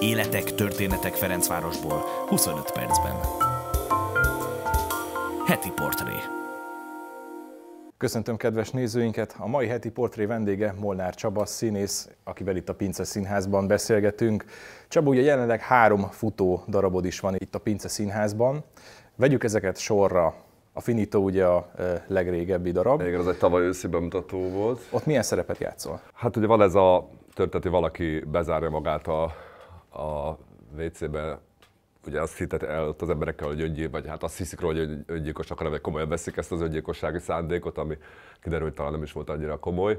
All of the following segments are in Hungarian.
Életek, történetek Ferencvárosból 25 percben. Heti portré. Köszöntöm kedves nézőinket! A mai heti portré vendége Molnár Csaba színész, akivel itt a Pince Színházban beszélgetünk. Csaba ugye jelenleg három futó darabod is van itt a Pince Színházban. Vegyük ezeket sorra. A Finito ugye a legrégebbi darab. Igen, az egy tavaly őszi bemutató volt. Ott milyen szerepet játszol? Hát ugye van ez a történeti valaki bezárja magát a a WC-ben ugye azt hitet el ott az emberekkel, hogy öngyilkos, vagy hát azt hiszik róla, hogy öngyilkos akar, nem komolyan veszik ezt az öngyilkossági szándékot, ami kiderült talán nem is volt annyira komoly.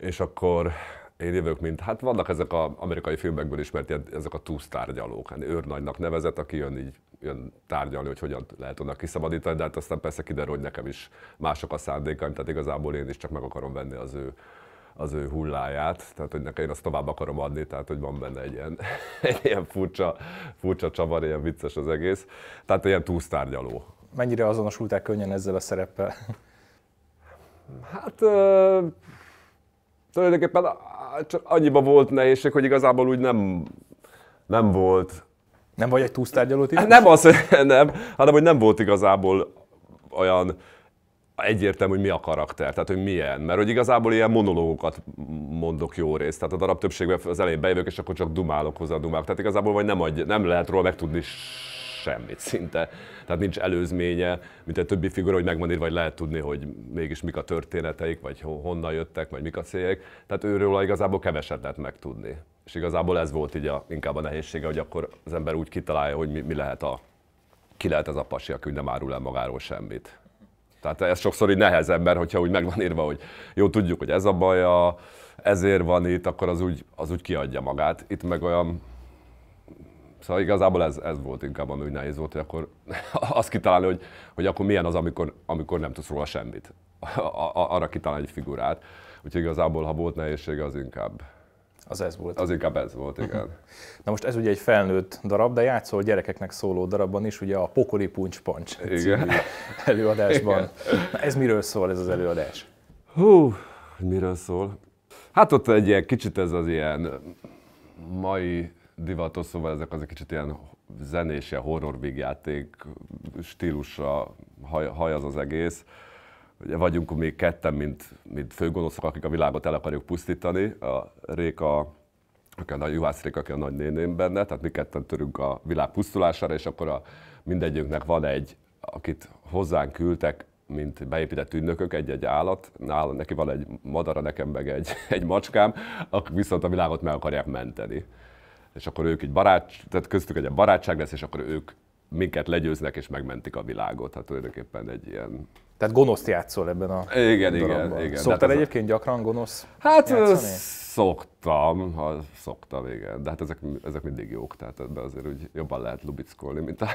És akkor én jövök, mint, hát vannak ezek az amerikai filmekből ismert ezek a túsz tárgyalók, hát őrnagynak nevezett, aki jön így jön tárgyalni, hogy hogyan lehet onnan kiszabadítani, de hát aztán persze kiderül, hogy nekem is mások a szándékaim, tehát igazából én is csak meg akarom venni az ő az ő hulláját, tehát hogy nekem én azt tovább akarom adni, tehát hogy van benne egy ilyen, egy ilyen furcsa, furcsa csavar, ilyen vicces az egész. Tehát ilyen túlsztárgyaló. Mennyire azonosultál könnyen ezzel a szereppel? Hát euh, tulajdonképpen csak annyiba volt nehézség, hogy igazából úgy nem, nem volt nem vagy egy túlsztárgyaló típus? Nem az, hogy nem, hanem hogy nem volt igazából olyan egyértelmű, hogy mi a karakter, tehát hogy milyen. Mert hogy igazából ilyen monológokat mondok jó részt. Tehát a darab többségben az elején bejövök, és akkor csak dumálok hozzá a dumák. Tehát igazából vagy nem, adja, nem lehet róla megtudni semmit szinte. Tehát nincs előzménye, mint egy többi figura, hogy megvan írva, vagy lehet tudni, hogy mégis mik a történeteik, vagy honnan jöttek, vagy mik a céljaik. Tehát őről igazából keveset lehet megtudni. És igazából ez volt így a, inkább a nehézsége, hogy akkor az ember úgy kitalálja, hogy mi, mi lehet a, ki lehet ez a pasi, aki nem árul el magáról semmit. Tehát ez sokszor így nehezebb, mert hogyha úgy megvan írva, hogy jó, tudjuk, hogy ez a baja, ezért van itt, akkor az úgy, az úgy kiadja magát. Itt meg olyan, Szóval igazából ez, ez volt inkább, ami nehéz volt, hogy akkor azt kitalálni, hogy, hogy akkor milyen az, amikor, amikor nem tudsz róla semmit. A, a, arra kitalálni egy figurát. Úgyhogy igazából, ha volt nehézsége, az inkább az ez volt. Az inkább ez volt, mhm. igen. Na most ez ugye egy felnőtt darab, de játszol gyerekeknek szóló darabban is, ugye a Pokoli Puncs Pancs igen. előadásban. Igen. Na ez miről szól ez az előadás? Hú, miről szól? Hát ott egy ilyen kicsit ez az ilyen mai divatos, szóval ezek az egy kicsit ilyen zenése, horror vígjáték stílusra haj, haj az az egész. Ugye vagyunk még ketten, mint, mint főgonoszok, akik a világot el akarjuk pusztítani. A Réka aki a nagy réka, aki a nagy néném benne, tehát mi ketten törünk a világ pusztulására, és akkor a mindegyünknek van egy, akit hozzánk küldtek, mint beépített ügynökök, egy-egy állat, nála neki van egy madara, nekem meg egy, egy macskám, akik viszont a világot meg akarják menteni. És akkor ők így barát, tehát köztük egy barátság lesz, és akkor ők minket legyőznek és megmentik a világot. Hát tulajdonképpen egy ilyen tehát gonoszt játszol ebben a Igen, igen, igen. Szoktál egyébként a... gyakran gonosz Hát játszani? szoktam, ha szoktam, igen. De hát ezek, ezek mindig jók, tehát ebben azért úgy jobban lehet lubickolni, mint a,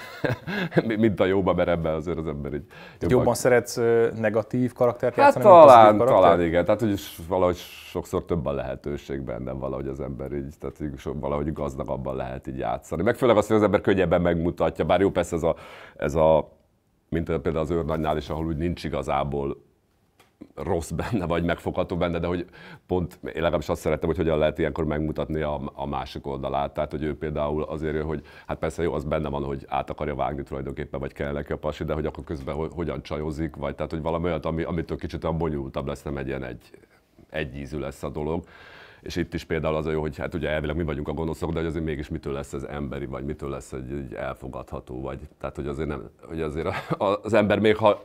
mint a jóba, mert ebben azért az ember így... Jobban, jobban szeretsz negatív karaktert hát játszani, hát talán, karakter? talán igen. Tehát hogy valahogy sokszor több a lehetőség benne valahogy az ember így, tehát így valahogy gazdagabban lehet így játszani. Meg főleg azt, hogy az ember könnyebben megmutatja, bár jó persze ez a, ez a mint például az őrnagynál is, ahol úgy nincs igazából rossz benne, vagy megfogható benne, de hogy pont én legalábbis azt szeretem, hogy hogyan lehet ilyenkor megmutatni a, a másik oldalát. Tehát, hogy ő például azért, hogy hát persze jó, az benne van, hogy át akarja vágni tulajdonképpen, vagy kell neki a pasi, de hogy akkor közben hogy, hogyan csajozik, vagy tehát, hogy valami olyat, ami, amitől kicsit olyan bonyolultabb lesz, nem egy ilyen egy, ízű lesz a dolog. És itt is például az a jó, hogy hát ugye elvileg mi vagyunk a gonoszok, de hogy azért mégis mitől lesz ez emberi, vagy mitől lesz egy, egy elfogadható, vagy tehát hogy azért, nem, hogy azért az ember még ha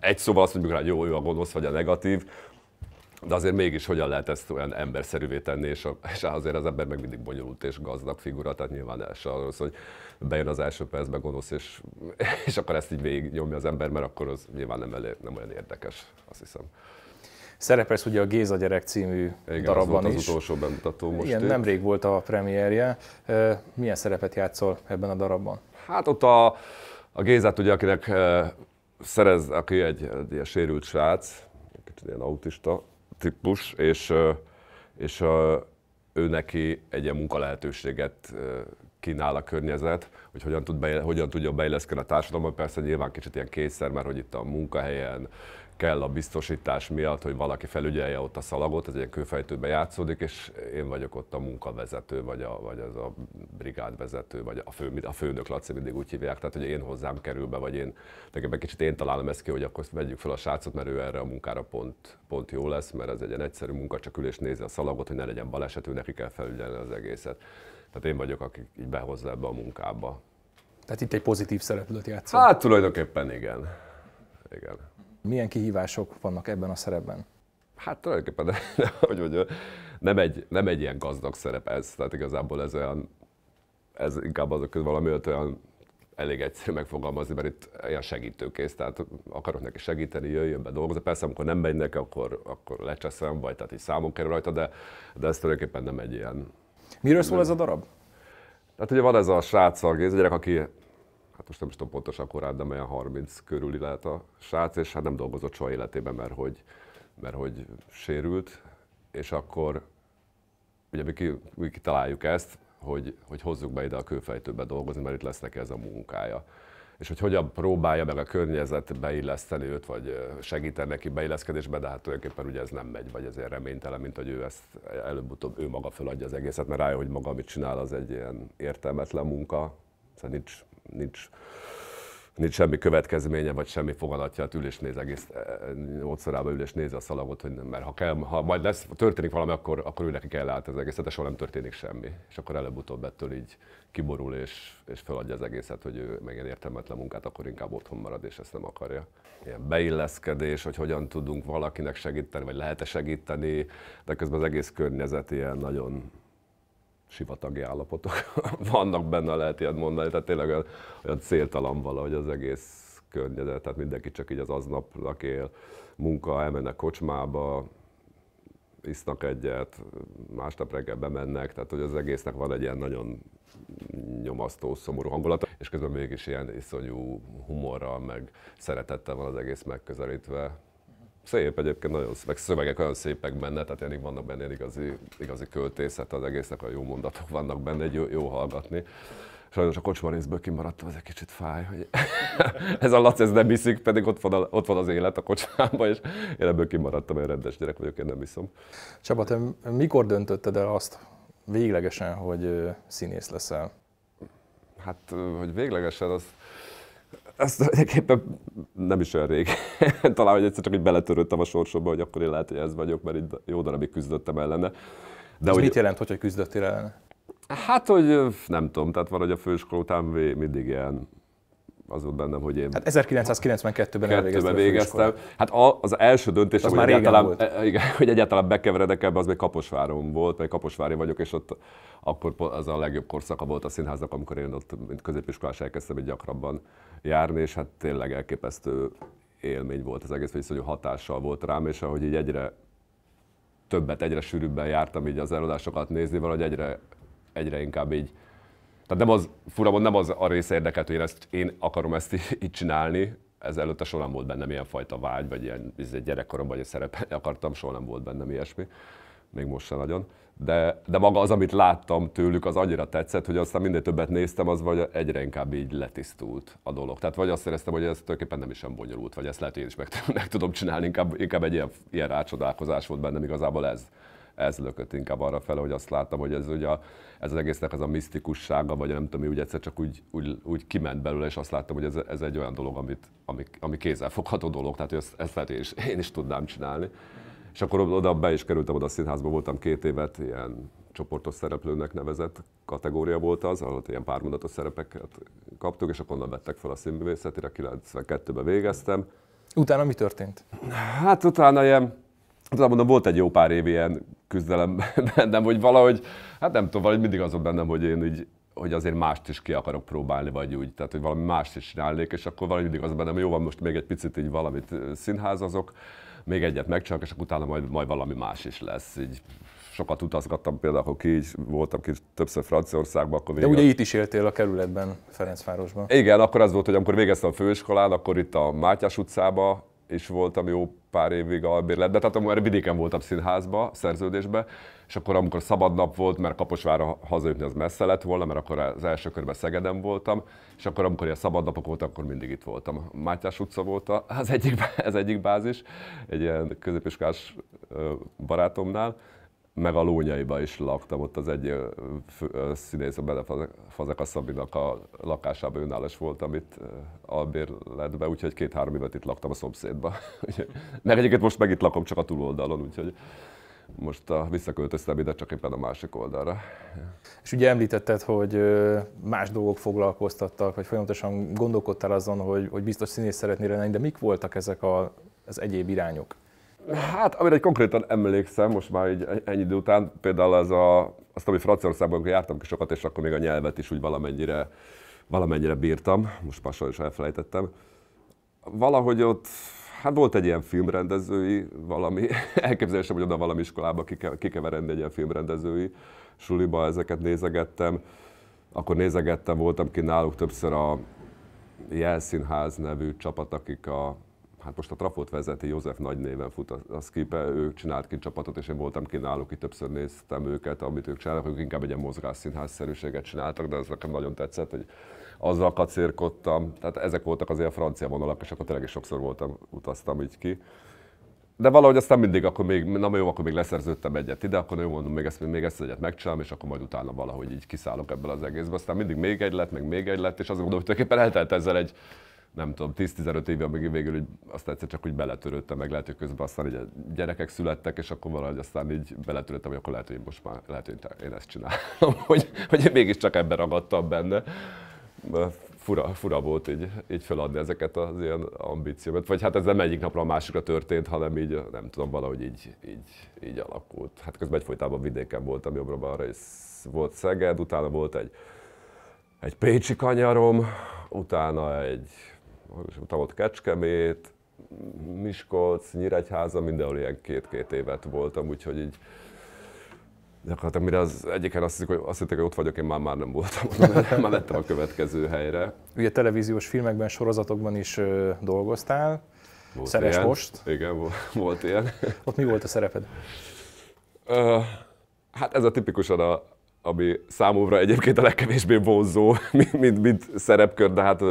egy szóval azt mondjuk rá, hogy jó, ő a gonosz, vagy a negatív, de azért mégis hogyan lehet ezt olyan emberszerűvé tenni, és, a, és azért az ember meg mindig bonyolult és gazdag figura, tehát nyilván el se arról hogy bejön az első percbe gonosz, és, és akkor ezt így végignyomja az ember, mert akkor az nyilván nem, elég, nem olyan érdekes, azt hiszem. Szerepelsz ugye a Géza gyerek című Igen, darabban az is. az utolsó bemutató most. Igen, nemrég volt a premierje. Milyen szerepet játszol ebben a darabban? Hát ott a, a Gézát ugye, akinek szerez, aki egy, egy ilyen sérült srác, kicsit ilyen autista típus, és, és a, ő neki egy ilyen munkalehetőséget kínál a környezet, hogy hogyan, tud be, hogyan tudja beilleszkedni a társadalomban. Persze nyilván kicsit ilyen kényszer, mert hogy itt a munkahelyen, kell a biztosítás miatt, hogy valaki felügyelje ott a szalagot, ez egy kőfejtőbe játszódik, és én vagyok ott a munkavezető, vagy, a, vagy az a brigádvezető, vagy a, fő, a főnök, Laci mindig úgy hívják, tehát hogy én hozzám kerül be, vagy én, nekem egy kicsit én találom ezt ki, hogy akkor vegyük fel a srácot, mert ő erre a munkára pont, pont jó lesz, mert ez egy ilyen egyszerű munka, csak ülés nézi a szalagot, hogy ne legyen baleset, ő neki kell felügyelni az egészet. Tehát én vagyok, aki így behozza ebbe a munkába. Tehát itt egy pozitív szereplőt játszol. Hát tulajdonképpen igen. Igen. Milyen kihívások vannak ebben a szerepben? Hát tulajdonképpen de, de, hogy mondjam, nem, egy, nem egy ilyen gazdag szerep ez, tehát igazából ez olyan, ez inkább azok közül valami olyan elég egyszerű megfogalmazni, mert itt ilyen segítőkész, tehát akarok neki segíteni, jöjjön be dolgozni. Persze, amikor nem megy neki, akkor, akkor lecseszem, vagy tehát így számon kerül rajta, de, de ez tulajdonképpen nem egy ilyen... Miről szól nem. ez a darab? Tehát ugye van ez a srác, a gyerek, aki hát most nem is tudom pontosan korát, de melyen 30 körüli lehet a srác, és hát nem dolgozott soha életében, mert hogy, mert hogy sérült, és akkor ugye mi, ki, mi kitaláljuk ezt, hogy, hogy hozzuk be ide a kőfejtőbe dolgozni, mert itt lesz neki ez a munkája. És hogy hogyan próbálja meg a környezet beilleszteni őt, vagy segíteni neki beilleszkedésbe, de hát tulajdonképpen ugye ez nem megy, vagy ezért reménytelen, mint hogy ő ezt előbb-utóbb ő maga feladja az egészet, mert rájön, hogy maga amit csinál, az egy ilyen értelmetlen munka, szóval nincs nincs, nincs semmi következménye, vagy semmi fogadatja, hát ülés néz egész e, e, nyolcszorában ülés néz a szalagot, hogy nem, mert ha, kell, ha majd lesz, történik valami, akkor, akkor ő neki kell állt az egészet, de soha nem történik semmi. És akkor előbb-utóbb ettől így kiborul és, és feladja az egészet, hogy ő meg ilyen értelmetlen munkát, akkor inkább otthon marad, és ezt nem akarja. Ilyen beilleszkedés, hogy hogyan tudunk valakinek segíteni, vagy lehet-e segíteni, de közben az egész környezet ilyen nagyon sivatagi állapotok vannak benne, lehet ilyet mondani, tehát tényleg olyan céltalan valahogy az egész környezet, tehát mindenki csak így az aznapnak él, munka, elmennek kocsmába, isznak egyet, másnap reggel bemennek, tehát hogy az egésznek van egy ilyen nagyon nyomasztó, szomorú hangulata, és közben mégis ilyen iszonyú humorral, meg szeretettel van az egész megközelítve. Szép egyébként, nagyon szépek, szövegek olyan szépek benne, tehát tényleg vannak benne igazi, igazi költészet, az egésznek a jó mondatok vannak benne, egy jó, jó hallgatni. Sajnos a kocsma részből kimaradtam, ez egy kicsit fáj, hogy ez a lac ez nem iszik, pedig ott van, a, ott van az élet a kocsmában, és én ebből kimaradtam, egy rendes gyerek vagyok, én nem iszom. Csaba, te mikor döntötted el azt véglegesen, hogy színész leszel? Hát, hogy véglegesen, azt ez tulajdonképpen nem is olyan rég. Talán, hogy egyszer csak így beletörődtem a sorsomba, hogy akkor én lehet, hogy ez vagyok, mert itt jó darabig küzdöttem ellene. De hogy... mit jelent, hogy, küzdöttél ellene? Hát, hogy nem tudom, tehát hogy a főiskola után mindig ilyen az volt bennem, hogy én... Hát 1992-ben elvégeztem. végeztem. Hát az első döntés, hogy, már egyáltalán, volt. E, igen, hogy egyáltalán bekeveredek ebbe, az még Kaposváron volt, mert Kaposvári vagyok, és ott akkor az a legjobb korszaka volt a színháznak, amikor én ott mint középiskolás elkezdtem egy gyakrabban járni, és hát tényleg elképesztő élmény volt az egész, vagy iszonyú hatással volt rám, és ahogy így egyre többet, egyre sűrűbben jártam így az előadásokat nézni, valahogy egyre, egyre inkább így tehát nem az, furamon nem az a része érdekelt, hogy én, ezt, én akarom ezt így csinálni, ez előtte soha nem volt bennem ilyen fajta vágy, vagy ilyen gyerekkoromban, vagy szerepelni akartam, soha nem volt bennem ilyesmi, még most sem nagyon. De, de maga az, amit láttam tőlük, az annyira tetszett, hogy aztán minden többet néztem, az vagy egyre inkább így letisztult a dolog. Tehát vagy azt éreztem, hogy ez tulajdonképpen nem is olyan bonyolult, vagy ezt lehet, hogy én is meg, meg tudom csinálni, inkább, inkább egy ilyen, ilyen rácsodálkozás volt bennem igazából ez ez lökött inkább arra fel, hogy azt láttam, hogy ez ugye a, ez az egésznek az a misztikussága, vagy nem tudom, mi, úgy egyszer csak úgy, úgy, úgy kiment belőle, és azt láttam, hogy ez, ez egy olyan dolog, amit, ami, ami kézzelfogható dolog, tehát ezt, ezt lehet, és én is tudnám csinálni. És akkor oda be is kerültem oda a színházba, voltam két évet, ilyen csoportos szereplőnek nevezett kategória volt az, ahol ilyen pármondatos szerepeket kaptuk, és akkor onnan vettek fel a színművészetére, 92-ben végeztem. Utána mi történt? Hát utána ilyen Tudom, mondom, volt egy jó pár év ilyen küzdelem bennem, hogy valahogy, hát nem tudom, valahogy mindig az volt bennem, hogy én így, hogy azért mást is ki akarok próbálni, vagy úgy, tehát hogy valami mást is csinálnék, és akkor valahogy mindig az bennem, jó van, most még egy picit így valamit színházazok, még egyet megcsinálok, és akkor utána majd, majd valami más is lesz. Így sokat utazgattam például, akkor ki így voltam ki többször Franciaországban. Akkor De ugye itt is éltél a kerületben, Ferencvárosban. Igen, akkor az volt, hogy amikor végeztem a főiskolán, akkor itt a Mátyás utcába is voltam jó pár évig de tehát amúgy vidéken voltam színházba, szerződésbe, és akkor amikor szabad nap volt, mert Kaposvára hazajutni az messze lett volna, mert akkor az első körben Szegeden voltam, és akkor amikor ilyen szabad napok voltak, akkor mindig itt voltam. Mátyás utca volt az egyik, az egyik bázis, egy ilyen középiskolás barátomnál, meg a lónyaiba is laktam, ott az egy színész, Belefazek a Szabinak a lakásában önállás voltam itt albérletben, úgyhogy két-három évet itt laktam a szomszédba. meg egyébként most meg itt lakom csak a túloldalon, úgyhogy most a, visszaköltöztem ide, csak éppen a másik oldalra. És ugye említetted, hogy más dolgok foglalkoztattak, vagy folyamatosan gondolkodtál azon, hogy, hogy biztos színész szeretnél lenni, de mik voltak ezek a, az egyéb irányok? Hát, amire egy konkrétan emlékszem, most már így e- ennyi idő után, például ez a, azt, ami Franciaországban, amikor jártam ki sokat, és akkor még a nyelvet is úgy valamennyire, valamennyire bírtam, most már sajnos elfelejtettem. Valahogy ott, hát volt egy ilyen filmrendezői valami, elképzelésem, hogy oda valami iskolába kikeverendni egy ilyen filmrendezői suliba, ezeket nézegettem. Akkor nézegettem, voltam ki náluk többször a Jelszínház nevű csapat, akik a hát most a Trafot vezeti, József nagy néven fut a, a skipe, ő csinált ki csapatot, és én voltam ki náluk, itt többször néztem őket, amit ők csinálnak, ők inkább egy ilyen mozgásszínház csináltak, de ez nekem nagyon tetszett, hogy azzal kacérkodtam, tehát ezek voltak azért a francia vonalak, és akkor tényleg is sokszor voltam, utaztam így ki. De valahogy aztán mindig, akkor még, na jó, akkor még leszerződtem egyet ide, akkor jó, mondom, még ezt, még ezt egyet megcsinálom, és akkor majd utána valahogy így kiszállok ebből az egészből. Aztán mindig még egy lett, meg még egy lett, és azt gondolom, hogy tulajdonképpen eltelt ezzel egy nem tudom, 10-15 éve amíg végül hogy azt egyszer csak úgy beletörődtem, meg lehet, hogy közben aztán így gyerekek születtek, és akkor valahogy aztán így beletörődtem, hogy akkor lehet, hogy most már, lehet, hogy én ezt csinálom, hogy, hogy én mégiscsak ebben ragadtam benne. Fura, fura volt így, így feladni ezeket az ilyen ambíciókat, vagy hát ez nem egyik napra a másikra történt, hanem így, nem tudom, valahogy így, így, így alakult. Hát közben egyfolytában vidéken voltam jobbra-balra, és volt Szeged, utána volt egy, egy pécsi kanyarom, utána egy ott volt Kecskemét, Miskolc, Nyíregyháza, mindenhol ilyen két-két évet voltam, úgyhogy így gyakorlatilag mire az egyiken azt hiszik, hogy, azt hitték, hogy ott vagyok, én már, már nem voltam, már lettem a következő helyre. Ugye televíziós filmekben, sorozatokban is ö, dolgoztál, volt Szeres ilyen. most. Igen, volt, volt ilyen. ott mi volt a szereped? Ö, hát ez a tipikusan a, ami számomra egyébként a legkevésbé vonzó, mint, mint, mint szerepkör, de hát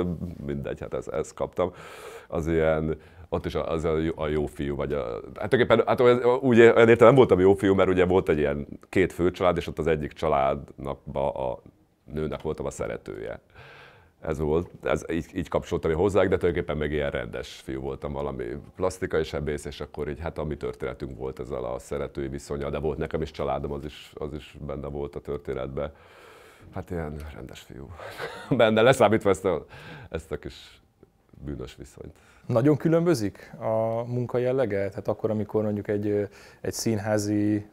mindegy, hát ezt, ezt kaptam. Az ilyen, ott is az a, jó, a jó fiú, vagy a, hát tulajdonképpen hát úgy olyan nem voltam jó fiú, mert ugye volt egy ilyen két főcsalád, és ott az egyik családnak a nőnek voltam a szeretője ez volt, ez, így, így kapcsoltam hozzá, de tulajdonképpen meg ilyen rendes fiú voltam, valami plastikai sebész, és akkor így hát a mi történetünk volt ezzel a szeretői viszonya, de volt nekem is családom, az is, az is benne volt a történetben. Hát ilyen rendes fiú. benne leszámítva ezt a, ezt a kis bűnös viszonyt. Nagyon különbözik a munka jellege? Tehát akkor, amikor mondjuk egy, egy színházi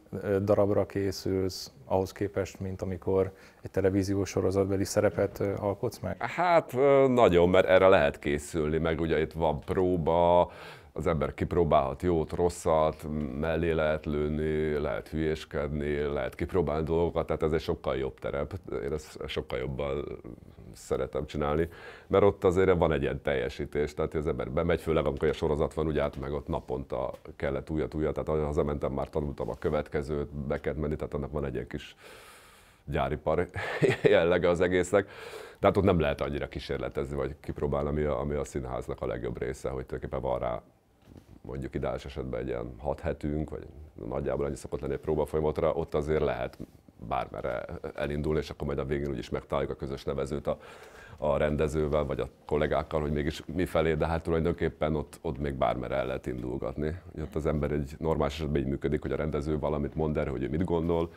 darabra készülsz, ahhoz képest, mint amikor egy televíziós sorozatbeli szerepet alkotsz meg? Hát nagyon, mert erre lehet készülni, meg ugye itt van próba, az ember kipróbálhat jót, rosszat, mellé lehet lőni, lehet hülyéskedni, lehet kipróbálni dolgokat, tehát ez egy sokkal jobb terep. Én ezt sokkal jobban szeretem csinálni, mert ott azért van egy ilyen teljesítés, tehát az ember bemegy, főleg amikor a sorozat van, ugye át meg ott naponta kellett újat, újat, tehát hazamentem már tanultam a következőt, be kellett menni, tehát annak van egy ilyen kis gyáripar jellege az egésznek. Tehát ott nem lehet annyira kísérletezni, vagy kipróbálni, ami a, ami a színháznak a legjobb része, hogy tulajdonképpen van rá mondjuk ideális esetben egy ilyen hat hetünk, vagy nagyjából annyi szokott lenni egy próbafolyamatra, ott azért lehet bármerre elindul, és akkor majd a végén úgyis megtaláljuk a közös nevezőt a, a rendezővel, vagy a kollégákkal, hogy mégis mi felé, de hát tulajdonképpen ott, ott még bármerre el lehet indulgatni. Ott az ember egy normális esetben így működik, hogy a rendező valamit mond erre, hogy ő mit gondol,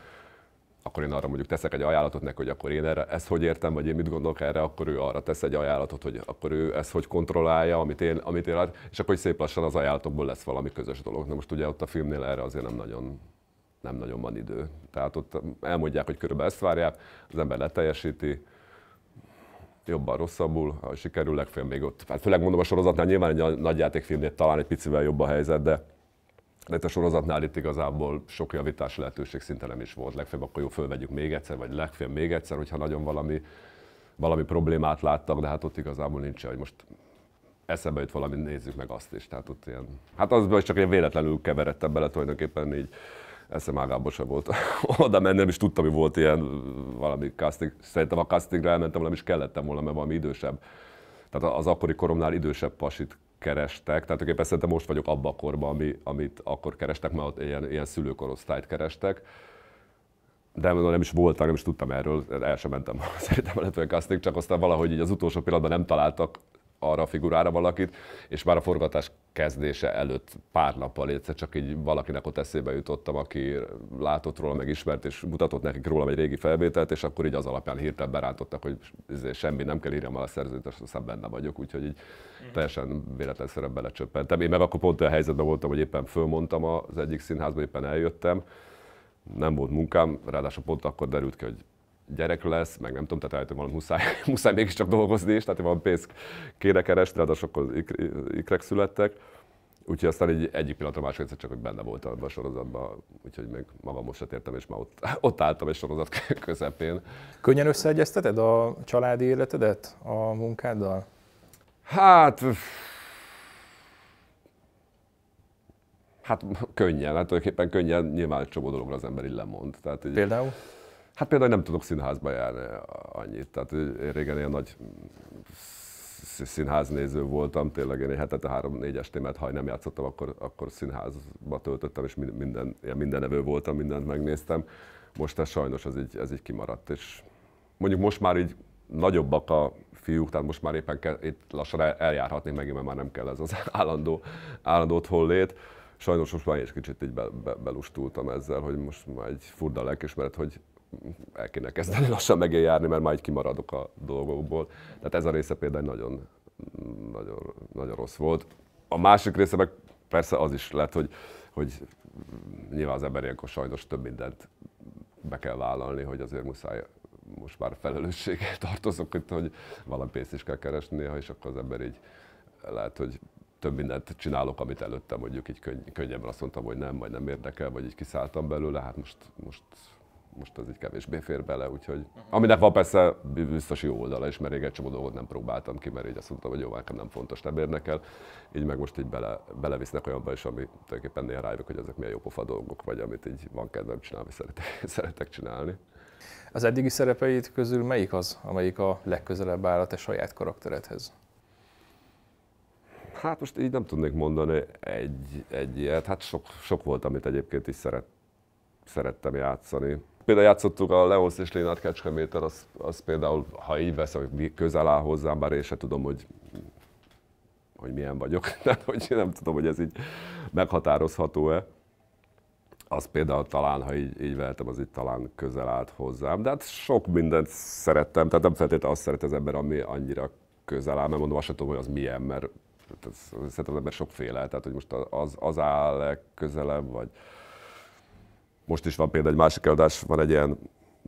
akkor én arra mondjuk teszek egy ajánlatot neki, hogy akkor én erre ezt hogy értem, vagy én mit gondolok erre, akkor ő arra tesz egy ajánlatot, hogy akkor ő ezt hogy kontrollálja, amit én, amit én és akkor szép lassan az ajánlatokból lesz valami közös dolog. Na most ugye ott a filmnél erre azért nem nagyon nem nagyon van idő. Tehát ott elmondják, hogy körülbelül ezt várják, az ember leteljesíti, jobban, rosszabbul, ha sikerül, legfőbb, még ott. Hát főleg mondom a sorozatnál, nyilván egy nagy játékfilmnél talán egy picivel jobb a helyzet, de, de itt a sorozatnál itt igazából sok javítás lehetőség szinte nem is volt. Legfőbb akkor jó, fölvegyük még egyszer, vagy legfőbb még egyszer, hogyha nagyon valami, valami problémát láttak, de hát ott igazából nincs, hogy most eszembe jut valami, nézzük meg azt is. Tehát ott ilyen, hát az csak én véletlenül keveredtem bele tulajdonképpen így eszem mágában sem volt oda menni, nem is tudtam, hogy volt ilyen valami casting. Szerintem a castingra elmentem, nem is kellettem volna, mert valami idősebb. Tehát az akkori koromnál idősebb pasit kerestek, tehát tulajdonképpen szerintem most vagyok abban a korban, ami, amit akkor kerestek, mert ilyen, ilyen szülőkorosztályt kerestek. De nem is voltam, nem is tudtam erről, el sem mentem szerintem a casting, csak aztán valahogy így az utolsó pillanatban nem találtak arra a figurára valakit, és már a forgatás kezdése előtt pár nappal egyszer csak így valakinek ott eszébe jutottam, aki látott róla, ismert, és mutatott nekik róla egy régi felvételt, és akkor így az alapján hirtelen berántottak, hogy izé, semmi, nem kell írjam el a szerződést, azt benne vagyok, úgyhogy így mhm. teljesen véletlenszerűen belecsöppentem. Én meg akkor pont olyan helyzetben voltam, hogy éppen fölmondtam az egyik színházba, éppen eljöttem, nem volt munkám, ráadásul pont akkor derült ki, hogy gyerek lesz, meg nem tudom, tehát állítom, valami muszáj, muszáj mégiscsak dolgozni is, tehát van pénzt kéne keresni, de azok az ikrek születtek. Úgyhogy aztán egy egyik pillanatra másik egyszer csak, hogy benne voltam a sorozatban, úgyhogy még magam most se értem, és már ott, ott álltam egy sorozat közepén. Könnyen összeegyezteted a családi életedet a munkáddal? Hát... Hát könnyen, hát tulajdonképpen könnyen, nyilván egy csomó dologra az ember így lemond. Tehát így, Például? Hát például nem tudok színházba járni annyit. Tehát én régen ilyen nagy színháznéző voltam, tényleg én egy hetet, három-négy estémet, ha nem játszottam, akkor, akkor színházba töltöttem, és minden, minden evő voltam, mindent megnéztem. Most ez sajnos ez így, ez így kimaradt, és mondjuk most már így nagyobbak a fiúk, tehát most már éppen kell, itt lassan eljárhatnék megint, mert már nem kell ez az állandó, állandó otthonlét. Sajnos most már én is kicsit így be, be, belustultam ezzel, hogy most már egy furda lelkismeret, hogy el kéne kezdeni lassan megél járni, mert már így kimaradok a dolgokból. Tehát ez a része például nagyon, nagyon, nagyon rossz volt. A másik része meg persze az is lett, hogy, hogy nyilván az ember ilyenkor sajnos több mindent be kell vállalni, hogy azért muszáj most már felelősséggel tartozok itt, hogy valami pénzt is kell keresni és akkor az ember így lehet, hogy több mindent csinálok, amit előtte mondjuk így könny- könnyebben azt mondtam, hogy nem, vagy nem érdekel, vagy így kiszálltam belőle, hát most, most most az így kevésbé fér bele, úgyhogy... Uh-huh. Aminek van persze biztos jó oldala is, mert egy csomó dolgot nem próbáltam ki, mert így azt mondtam, hogy jó, nekem nem fontos, nem el. Így meg most így bele, belevisznek olyanba is, ami tulajdonképpen néha rájövök, hogy ezek milyen jó pofa dolgok, vagy amit így van kedvem csinálni, szeretek, szeretek csinálni. Az eddigi szerepeid közül melyik az, amelyik a legközelebb áll a te saját karakteredhez? Hát most így nem tudnék mondani egy, egy ilyet. Hát sok, sok volt, amit egyébként is szeret, szerettem játszani például játszottuk a Leosz és Lénard Kecskeméter, az, az például, ha így vesz, hogy közel áll hozzám, bár én se tudom, hogy hogy milyen vagyok, de hogy nem tudom, hogy ez így meghatározható-e. Az például talán, ha így, így vehetem, az itt talán közel állt hozzám, de hát sok mindent szerettem, tehát nem feltétlenül azt szeret az ember, ami annyira közel áll, mert mondom, azt sem tudom, hogy az milyen, mert szerintem az ember sokféle, tehát hogy most az, az áll -e közelebb, vagy most is van például egy másik előadás, van egy ilyen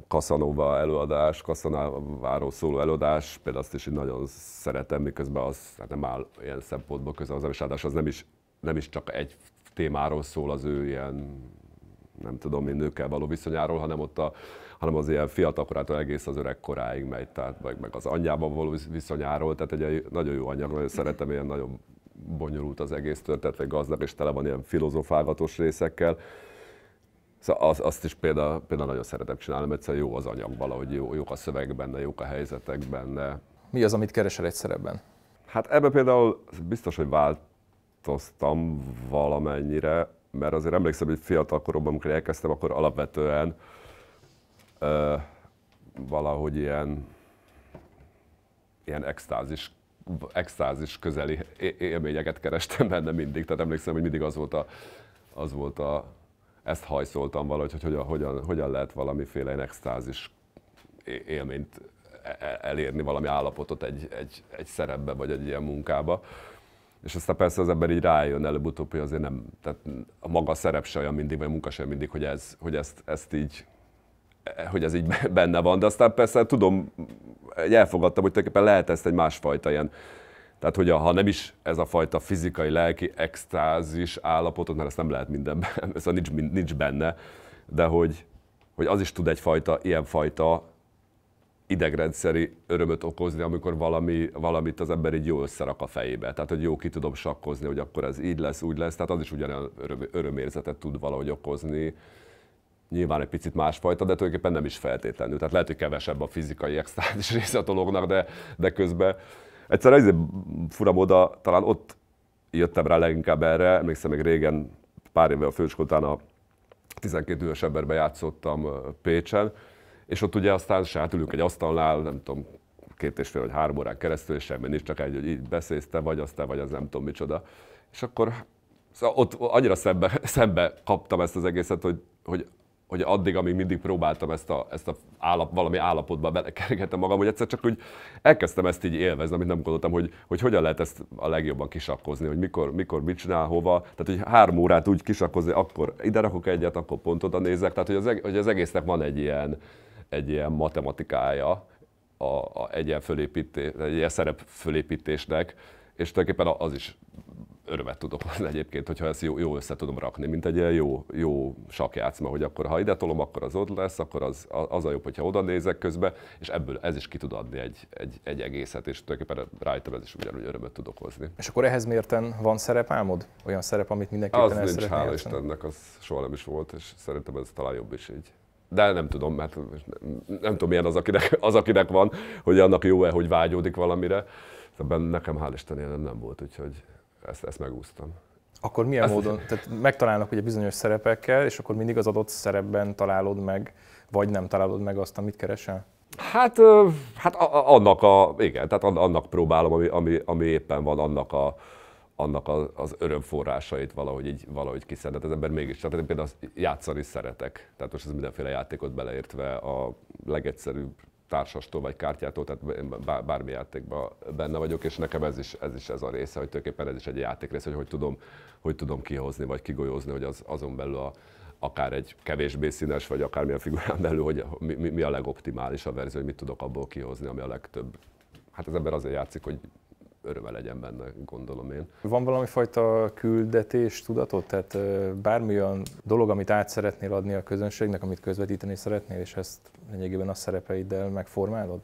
kaszanova előadás, Kasszanováról szóló előadás, például azt is én nagyon szeretem, miközben az hát nem áll ilyen szempontból közel az előadás, az nem is, nem is csak egy témáról szól az ő ilyen nem tudom én nőkkel való viszonyáról, hanem ott a, hanem az ilyen fiatal korától egész az öreg koráig megy, tehát meg, meg az anyjában való viszonyáról, tehát egy nagyon jó anyag, nagyon szeretem, ilyen nagyon bonyolult az egész történet, vagy gazdag, és tele van ilyen filozofálgatós részekkel. Szóval az, azt is például, például nagyon szeretem csinálni, mert egyszerűen jó az anyag valahogy, jó, jók a szöveg benne, jók a helyzetek benne. Mi az, amit keresel egy szerepben? Hát ebbe például biztos, hogy változtam valamennyire, mert azért emlékszem, hogy fiatal koromban, amikor elkezdtem, akkor alapvetően ö, valahogy ilyen, ilyen extázis extázis közeli élményeket kerestem benne mindig, tehát emlékszem, hogy mindig az volt a, az volt a ezt hajszoltam valahogy, hogy hogyan, hogyan, hogyan lehet valamiféle extázis élményt e-, e-, elérni, valami állapotot egy, egy, egy szerepbe, vagy egy ilyen munkába. És aztán persze az ember így rájön előbb-utóbb, hogy azért nem, tehát a maga szerep se olyan mindig, vagy a munka se mindig, hogy, ez, hogy ezt, ezt így, e-, hogy ez így benne van. De aztán persze tudom, elfogadtam, hogy tulajdonképpen lehet ezt egy másfajta ilyen tehát, hogy a, ha nem is ez a fajta fizikai, lelki extázis állapotot, mert ezt nem lehet mindenben, szóval nincs, nincs benne, de hogy, hogy az is tud egyfajta, ilyenfajta idegrendszeri örömöt okozni, amikor valami, valamit az ember így jó összerak a fejébe. Tehát, hogy jó, ki tudom sakkozni, hogy akkor ez így lesz, úgy lesz. Tehát az is ugyanilyen öröm, örömérzetet tud valahogy okozni. Nyilván egy picit másfajta, de tulajdonképpen nem is feltétlenül. Tehát lehet, hogy kevesebb a fizikai extázis része a dolognak, de, de közben Egyszer azért fura móda, talán ott jöttem rá leginkább erre, emlékszem még régen, pár évvel a főskoltán a 12 éves emberben játszottam Pécsen, és ott ugye aztán sátülünk egy asztalnál, nem tudom, két és fél vagy három órán keresztül, és semmi nincs, csak egy, hogy így beszélsz te, vagy azt te, vagy az nem tudom micsoda. És akkor szóval ott annyira szembe, szembe kaptam ezt az egészet, hogy, hogy hogy addig, amíg mindig próbáltam ezt a, ezt a állap, valami állapotba belekergettem magam, hogy egyszer csak úgy elkezdtem ezt így élvezni, amit nem gondoltam, hogy, hogy hogyan lehet ezt a legjobban kisakkozni, hogy mikor, mikor mit csinál, hova. Tehát, hogy három órát úgy kisakkozni, akkor ide rakok egyet, akkor pont oda nézek. Tehát, hogy az, hogy az egésznek van egy ilyen, egy ilyen matematikája, a, a egy ilyen, fölépítés, egy ilyen szerep fölépítésnek, és tulajdonképpen az is örömet tudok hozni egyébként, hogyha ezt jó, jó össze tudom rakni, mint egy ilyen jó, jó sakjátszma, hogy akkor ha ide tolom, akkor az ott lesz, akkor az, az a jobb, hogyha oda nézek közbe, és ebből ez is ki tud adni egy, egy, egy egészet, és tulajdonképpen rájöttem, ez is ugyanúgy örömet tudok hozni. És akkor ehhez mérten van álmod? Olyan szerep, amit mindenképpen az el nincs, hála érteni? Istennek, az soha nem is volt, és szerintem ez talán jobb is így de nem tudom, mert nem, tudom, milyen az akinek, az, akinek van, hogy annak jó-e, hogy vágyódik valamire. De szóval nekem hál' Isten nem, nem volt, úgyhogy ezt, ezt megúsztam. Akkor milyen ezt... módon, tehát megtalálnak ugye bizonyos szerepekkel, és akkor mindig az adott szerepben találod meg, vagy nem találod meg azt, amit keresel? Hát, hát annak a, igen, tehát annak próbálom, ami, ami, ami éppen van, annak a, annak a, az örömforrásait valahogy, így, valahogy kiszedett. Tehát az ember mégis tehát például játszani szeretek. Tehát most ez mindenféle játékot beleértve a legegyszerűbb társastól vagy kártyától, tehát bármi játékban benne vagyok, és nekem ez is ez, is ez a része, hogy tulajdonképpen ez is egy játék része, hogy hogy tudom, hogy tudom kihozni vagy kigolyózni, hogy az, azon belül a, akár egy kevésbé színes, vagy akármilyen figurán belül, hogy mi, mi, mi a legoptimálisabb verzió, hogy mit tudok abból kihozni, ami a legtöbb. Hát az ember azért játszik, hogy öröme legyen benne, gondolom én. Van valami fajta küldetés tudatot, Tehát bármilyen dolog, amit át szeretnél adni a közönségnek, amit közvetíteni szeretnél, és ezt lényegében a szerepeiddel megformálod?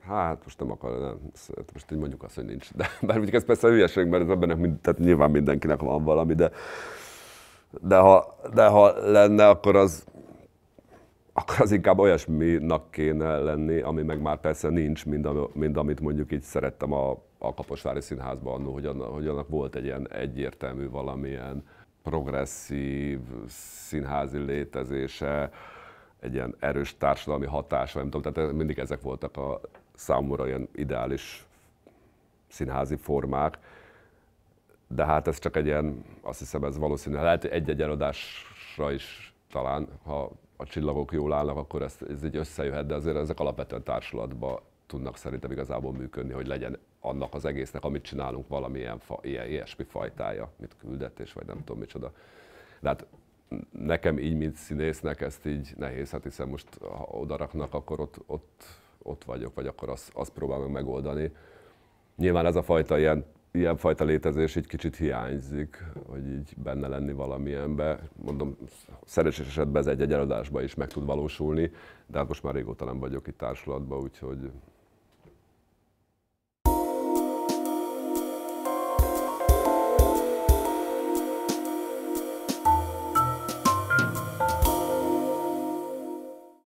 Hát most nem akar, nem. Szóval most így mondjuk azt, hogy nincs. De, bár mondjuk ez persze hülyeség, mert ez embernek mind, tehát nyilván mindenkinek van valami, de, de, ha, de ha lenne, akkor az akkor az inkább olyasminak kéne lenni, ami meg már persze nincs, mint, mint amit mondjuk így szerettem a, a Kaposvári Színházban annó, hogy, hogy annak volt egy ilyen egyértelmű valamilyen progresszív színházi létezése, egy ilyen erős társadalmi hatása, nem tudom, tehát mindig ezek voltak a számomra ilyen ideális színházi formák, de hát ez csak egy ilyen, azt hiszem ez valószínűleg lehet egy-egy előadásra is talán, ha a csillagok jól állnak, akkor ez, ez így összejöhet, de azért ezek alapvetően társulatba tudnak szerintem igazából működni, hogy legyen annak az egésznek, amit csinálunk, valamilyen fa, ilyen, ilyesmi fajtája, mit küldetés, vagy nem tudom micsoda. De hát nekem így, mint színésznek ezt így nehéz, hát hiszen most ha odaraknak, akkor ott, ott, ott vagyok, vagy akkor azt, azt próbálom megoldani. Nyilván ez a fajta ilyen Ilyen fajta létezés egy kicsit hiányzik, hogy így benne lenni valamilyenbe. Mondom, szerencsés esetben ez egy, egy előadásban is meg tud valósulni, de hát most már régóta nem vagyok itt társulatban, úgyhogy